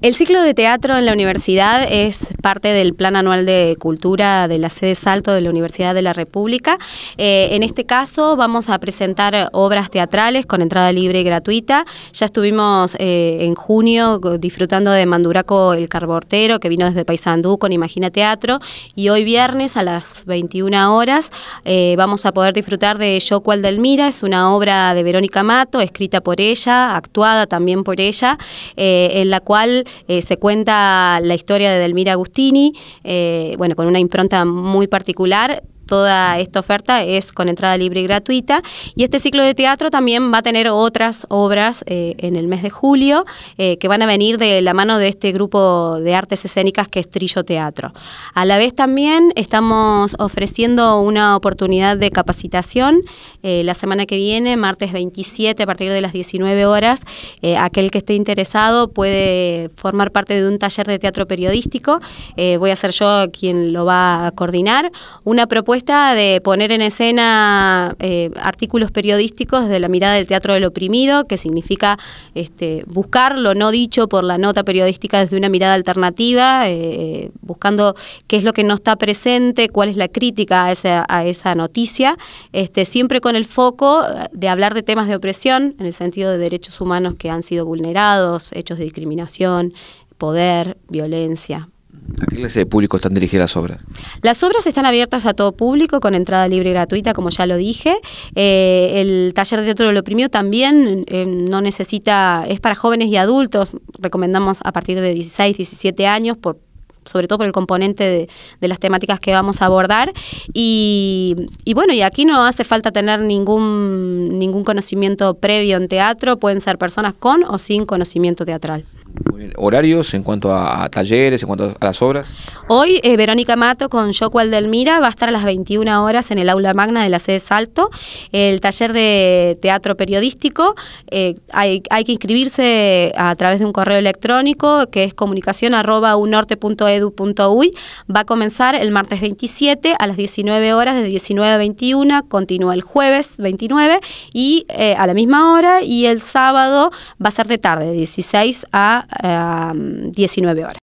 El ciclo de teatro en la universidad es parte del Plan Anual de Cultura de la sede Salto de la Universidad de la República. Eh, en este caso vamos a presentar obras teatrales con entrada libre y gratuita. Ya estuvimos eh, en junio disfrutando de Manduraco el Carbortero, que vino desde Paysandú con Imagina Teatro, y hoy viernes a las 21 horas eh, vamos a poder disfrutar de Yo Cual del Mira, es una obra de Verónica Mato, escrita por ella, actuada también por ella, en la cual eh, se cuenta la historia de Delmira Agustini, eh, bueno, con una impronta muy particular, toda esta oferta es con entrada libre y gratuita. Y este ciclo de teatro también va a tener otras obras eh, en el mes de julio eh, que van a venir de la mano de este grupo de artes escénicas que es Trillo Teatro. A la vez también estamos ofreciendo una oportunidad de capacitación eh, la semana que viene, martes 27 a partir de las 19 horas. aquel que esté interesado puede formar parte de un taller de teatro periodístico. voy a ser yo quien lo va a coordinar. Una propuesta de poner en escena eh, artículos periodísticos desde la mirada del teatro del oprimido, que significa este, buscar lo no dicho por la nota periodística desde una mirada alternativa, eh, eh, buscando qué es lo que no está presente, cuál es la crítica a esa, noticia, este, siempre con el foco de hablar de temas de opresión, en el sentido de derechos humanos que han sido vulnerados, hechos de discriminación, poder, violencia, ¿A qué clase de público están dirigidas las obras? Las obras están abiertas a todo público con entrada libre y gratuita, como ya lo dije. Eh, el taller de teatro lo oprimido también eh, no necesita, es para jóvenes y adultos, recomendamos a partir de 16, 17 años por, sobre todo por el componente de, las temáticas que vamos a abordar. Y, y, bueno, y aquí no hace falta tener ningún, ningún conocimiento previo en teatro, pueden ser personas con o sin conocimiento teatral horarios en cuanto a, talleres, en cuanto a las obras? Hoy eh, Verónica Mato con Jocual Delmira va a estar a las 21 horas en el aula magna de la sede Salto, el taller de teatro periodístico. Eh, hay, que inscribirse a través de un correo electrónico que es comunicación arroba unorte.edu.uy. Va a comenzar el martes 27 a las 19 horas, de 19 a 21, continúa el jueves 29 y eh, a la misma hora y el sábado va a ser de tarde, 16 a a, 19 eh, horas.